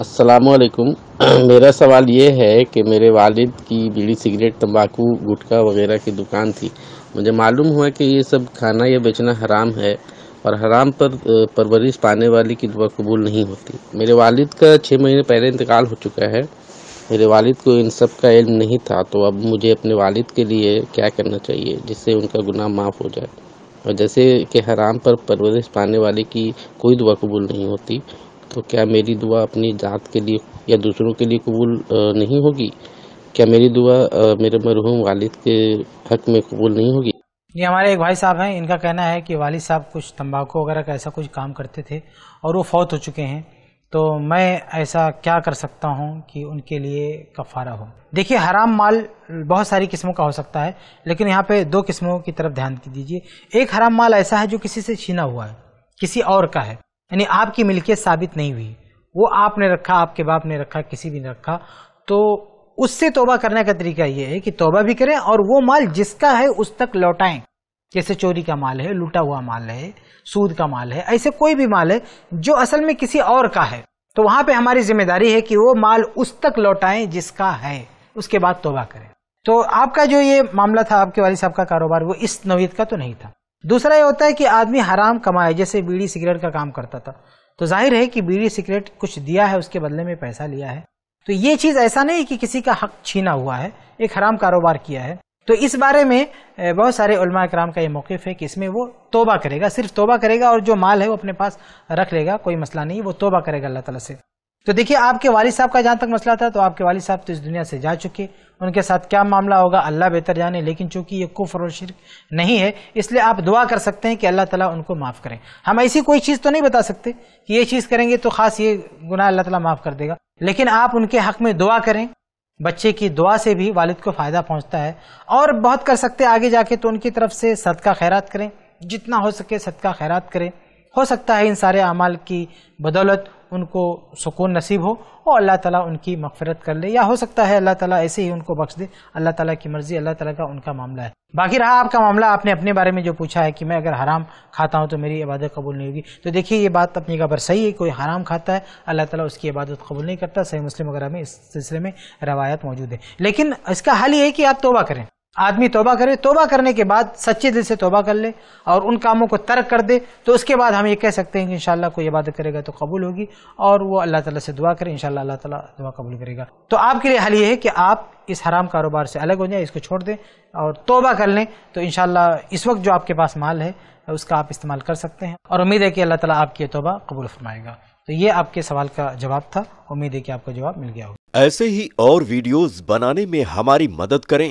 असलकुम मेरा सवाल ये है कि मेरे वालिद की बीड़ी सिगरेट तंबाकू गुटखा वगैरह की दुकान थी मुझे मालूम हुआ कि ये सब खाना या बेचना हराम है और हराम पर परवरिश पाने वाली की दुआ कबूल नहीं होती मेरे वालिद का छः महीने पहले इंतकाल हो चुका है मेरे वालिद को इन सब का इल्म नहीं था तो अब मुझे अपने वालिद के लिए क्या करना चाहिए जिससे उनका गुनाह माफ़ हो जाए और जैसे कि हराम पर परवरिश पाने वाले की कोई दुआ कबूल नहीं होती तो क्या मेरी दुआ अपनी ज़ात के लिए या दूसरों के लिए कबूल नहीं होगी क्या मेरी दुआ मेरे मरहूम वालिद के हक में कबूल नहीं होगी ये हमारे एक भाई साहब हैं इनका कहना है कि वालिद साहब कुछ तंबाकू वगैरह का ऐसा कुछ काम करते थे और वो फौत हो चुके हैं तो मैं ऐसा क्या कर सकता हूँ कि उनके लिए कफारा हो देखिए हराम माल बहुत सारी किस्मों का हो सकता है लेकिन यहाँ पे दो किस्मों की तरफ ध्यान दीजिए एक हराम माल ऐसा है जो किसी से छीना हुआ है किसी और का है यानी आपकी मिल्कियत साबित नहीं हुई वो आपने रखा आपके बाप ने रखा किसी भी ने रखा तो उससे तोबा करने का तरीका ये है कि तोबा भी करें और वो माल जिसका है उस तक लौटाएं जैसे चोरी का माल है लूटा हुआ माल है सूद का माल है ऐसे कोई भी माल है जो असल में किसी और का है तो वहां पे हमारी जिम्मेदारी है कि वो माल उस तक लौटाएं जिसका है उसके बाद तोबा करें तो आपका जो ये मामला था आपके वाली साहब का कारोबार वो इस नवीद का तो नहीं था दूसरा ये होता है कि आदमी हराम कमाए जैसे बीड़ी सिगरेट का काम करता था तो जाहिर है कि बीड़ी सिगरेट कुछ दिया है उसके बदले में पैसा लिया है तो ये चीज़ ऐसा नहीं कि किसी का हक छीना हुआ है एक हराम कारोबार किया है तो इस बारे में बहुत सारे उलमा कराम का ये मौक़ है कि इसमें वो तोबा करेगा सिर्फ तोबा करेगा और जो माल है वो अपने पास रख लेगा कोई मसला नहीं वो तोबा करेगा अल्लाह तला से तो देखिए आपके वाली साहब का जहाँ तक मसला था तो आपके वाली साहब तो इस दुनिया से जा चुके उनके साथ क्या मामला होगा अल्लाह बेहतर जाने लेकिन चूंकि ये कुफर और शिर नहीं है इसलिए आप दुआ कर सकते हैं कि अल्लाह ताला उनको माफ़ करें हम ऐसी कोई चीज़ तो नहीं बता सकते कि ये चीज़ करेंगे तो खास ये गुनाह अल्लाह ताला माफ़ कर देगा लेकिन आप उनके हक में दुआ करें बच्चे की दुआ से भी वालिद को फ़ायदा पहुँचता है और बहुत कर सकते आगे जाके तो उनकी तरफ से सदका खैरात करें जितना हो सके सदका खैरात करें हो सकता है इन सारे अमाल की बदौलत उनको सुकून नसीब हो और अल्लाह ताला उनकी मगफरत कर ले या हो सकता है अल्लाह ताला ऐसे ही उनको बख्श दे अल्लाह ताला की मर्ज़ी अल्लाह ताला का उनका मामला है बाकी रहा आपका मामला आपने अपने बारे में जो पूछा है कि मैं अगर हराम खाता हूँ तो मेरी इबादत कबूल नहीं होगी तो देखिए ये बात अपनी खबर सही है कोई हराम खाता है अल्लाह ताला उसकी इबादत कबूल नहीं करता सही मुस्लिम वगैरह में इस सिलसिले में रवायत मौजूद है लेकिन इसका हल ये है कि आप तोबा करें आदमी तोबा करे तोबा करने के बाद सच्चे दिल से तोबा कर ले और उन कामों को तर्क कर दे तो उसके बाद हम ये कह सकते हैं कि इंशाल्लाह कोई इबादत करेगा तो कबूल होगी और वो अल्लाह ताला से दुआ करे इंशाल्लाह अल्लाह ताला दुआ कबूल करेगा तो आपके लिए हल ये है कि आप इस हराम कारोबार से अलग हो जाए इसको छोड़ दें और तोबा कर लें तो इन इस वक्त जो आपके पास माल है उसका आप इस्तेमाल कर सकते हैं और उम्मीद है कि अल्लाह तला आपकी तोबा कबूल फरमाएगा तो ये आपके सवाल का जवाब था उम्मीद है कि आपको जवाब मिल गया होगा ऐसे ही और वीडियोस बनाने में हमारी मदद करें